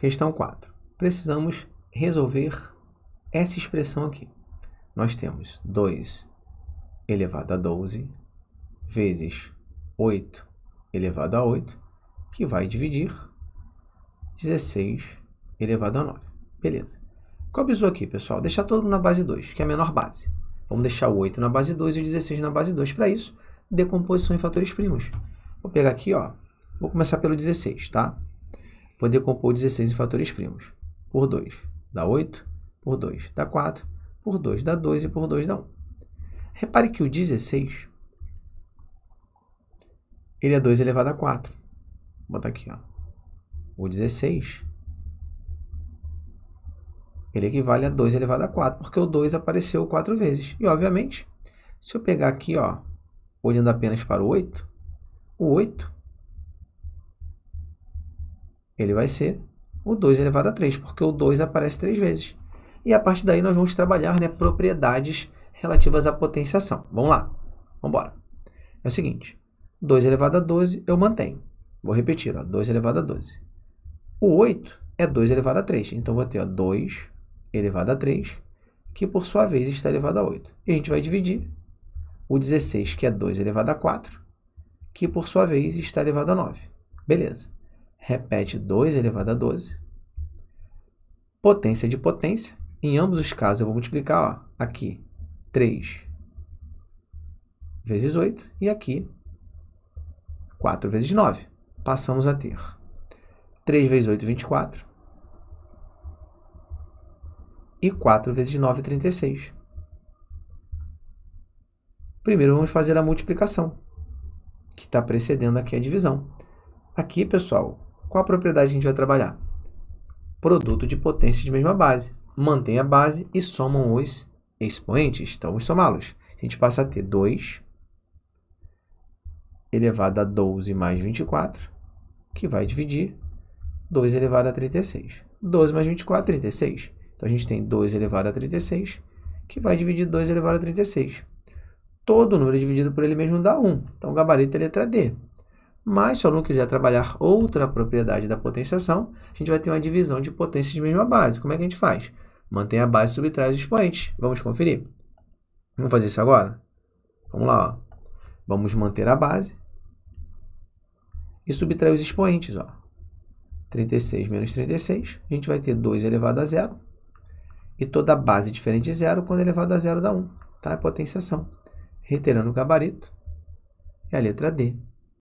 Questão 4. Precisamos resolver essa expressão aqui. Nós temos 2 elevado a 12 vezes 8 elevado a 8, que vai dividir 16 elevado a 9. Beleza. Qual Cobiçou aqui, pessoal? Deixar todo na base 2, que é a menor base. Vamos deixar o 8 na base 2 e o 16 na base 2. Para isso, decomposição em fatores primos. Vou pegar aqui, ó. Vou começar pelo 16, tá? vou decompor 16 em fatores primos. Por 2 dá 8, por 2 dá 4, por 2 dá 2 e por 2 dá 1. Repare que o 16 ele é 2 elevado a 4. Vou botar aqui, ó. O 16 ele equivale a 2 elevado a 4, porque o 2 apareceu 4 vezes. E, obviamente, se eu pegar aqui, ó, olhando apenas para o 8, o 8 ele vai ser o 2 elevado a 3, porque o 2 aparece 3 vezes. E a partir daí nós vamos trabalhar né, propriedades relativas à potenciação. Vamos lá, vamos embora. É o seguinte, 2 elevado a 12 eu mantenho. Vou repetir, ó, 2 elevado a 12. O 8 é 2 elevado a 3, então vou ter ó, 2 elevado a 3, que por sua vez está elevado a 8. E a gente vai dividir o 16, que é 2 elevado a 4, que por sua vez está elevado a 9. Beleza repete 2 elevado a 12. Potência de potência. Em ambos os casos, eu vou multiplicar ó, aqui 3 vezes 8 e aqui 4 vezes 9. Passamos a ter 3 vezes 8, 24. E 4 vezes 9, 36. Primeiro vamos fazer a multiplicação, que está precedendo aqui a divisão. Aqui, pessoal, qual a propriedade que a gente vai trabalhar? Produto de potência de mesma base. Mantém a base e somam os expoentes. Então, vamos somá-los. A gente passa a ter 2 elevado a 12 mais 24, que vai dividir 2 elevado a 36. 12 mais 24, 36. Então, a gente tem 2 elevado a 36, que vai dividir 2 elevado a 36. Todo número é dividido por ele mesmo dá 1. Então, o gabarito é letra D. Mas se eu não quiser trabalhar outra propriedade da potenciação, a gente vai ter uma divisão de potências de mesma base. Como é que a gente faz? Mantém a base e subtrai os expoentes. Vamos conferir. Vamos fazer isso agora? Vamos lá. Ó. Vamos manter a base e subtrair os expoentes. Ó. 36 menos 36, a gente vai ter 2 elevado a zero. E toda base diferente de zero, quando elevado a zero dá 1. Tá? É potenciação. Reiterando o gabarito, é a letra D.